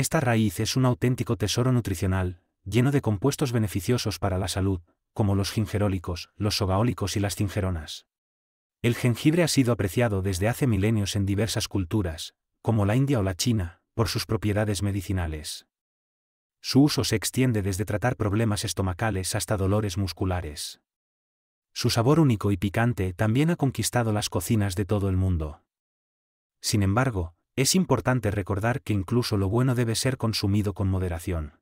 Esta raíz es un auténtico tesoro nutricional, lleno de compuestos beneficiosos para la salud, como los gingerólicos, los sogaólicos y las cingeronas. El jengibre ha sido apreciado desde hace milenios en diversas culturas, como la India o la China, por sus propiedades medicinales. Su uso se extiende desde tratar problemas estomacales hasta dolores musculares. Su sabor único y picante también ha conquistado las cocinas de todo el mundo. Sin embargo, es importante recordar que incluso lo bueno debe ser consumido con moderación.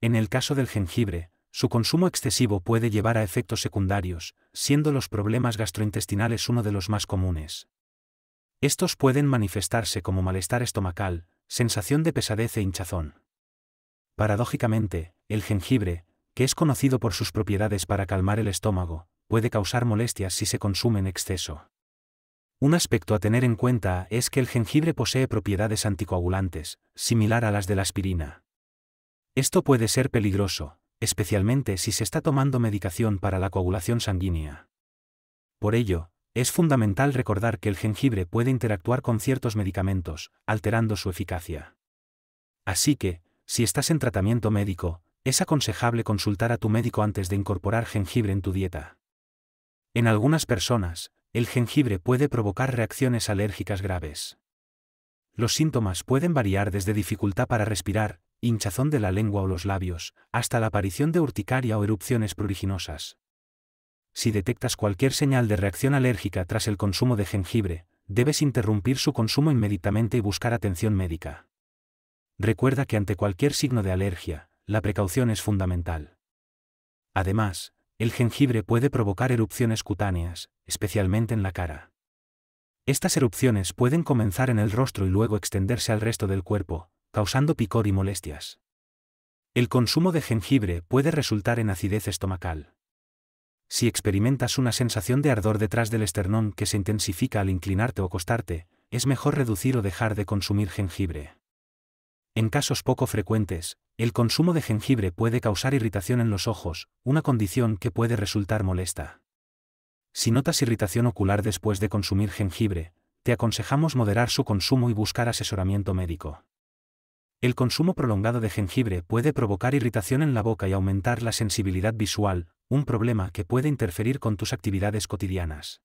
En el caso del jengibre, su consumo excesivo puede llevar a efectos secundarios, siendo los problemas gastrointestinales uno de los más comunes. Estos pueden manifestarse como malestar estomacal, sensación de pesadez e hinchazón. Paradójicamente, el jengibre, que es conocido por sus propiedades para calmar el estómago, puede causar molestias si se consume en exceso. Un aspecto a tener en cuenta es que el jengibre posee propiedades anticoagulantes, similar a las de la aspirina. Esto puede ser peligroso, especialmente si se está tomando medicación para la coagulación sanguínea. Por ello, es fundamental recordar que el jengibre puede interactuar con ciertos medicamentos, alterando su eficacia. Así que, si estás en tratamiento médico, es aconsejable consultar a tu médico antes de incorporar jengibre en tu dieta. En algunas personas, el jengibre puede provocar reacciones alérgicas graves. Los síntomas pueden variar desde dificultad para respirar, hinchazón de la lengua o los labios, hasta la aparición de urticaria o erupciones pruriginosas. Si detectas cualquier señal de reacción alérgica tras el consumo de jengibre, debes interrumpir su consumo inmediatamente y buscar atención médica. Recuerda que ante cualquier signo de alergia, la precaución es fundamental. Además, el jengibre puede provocar erupciones cutáneas, especialmente en la cara. Estas erupciones pueden comenzar en el rostro y luego extenderse al resto del cuerpo, causando picor y molestias. El consumo de jengibre puede resultar en acidez estomacal. Si experimentas una sensación de ardor detrás del esternón que se intensifica al inclinarte o acostarte, es mejor reducir o dejar de consumir jengibre. En casos poco frecuentes, el consumo de jengibre puede causar irritación en los ojos, una condición que puede resultar molesta. Si notas irritación ocular después de consumir jengibre, te aconsejamos moderar su consumo y buscar asesoramiento médico. El consumo prolongado de jengibre puede provocar irritación en la boca y aumentar la sensibilidad visual, un problema que puede interferir con tus actividades cotidianas.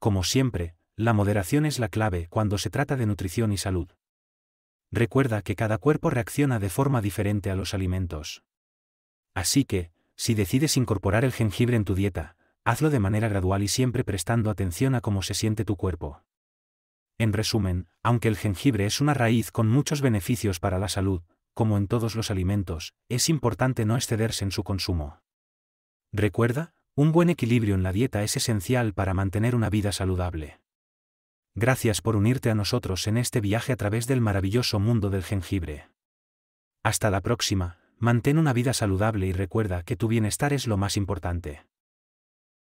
Como siempre, la moderación es la clave cuando se trata de nutrición y salud. Recuerda que cada cuerpo reacciona de forma diferente a los alimentos. Así que, si decides incorporar el jengibre en tu dieta, Hazlo de manera gradual y siempre prestando atención a cómo se siente tu cuerpo. En resumen, aunque el jengibre es una raíz con muchos beneficios para la salud, como en todos los alimentos, es importante no excederse en su consumo. Recuerda, un buen equilibrio en la dieta es esencial para mantener una vida saludable. Gracias por unirte a nosotros en este viaje a través del maravilloso mundo del jengibre. Hasta la próxima, mantén una vida saludable y recuerda que tu bienestar es lo más importante.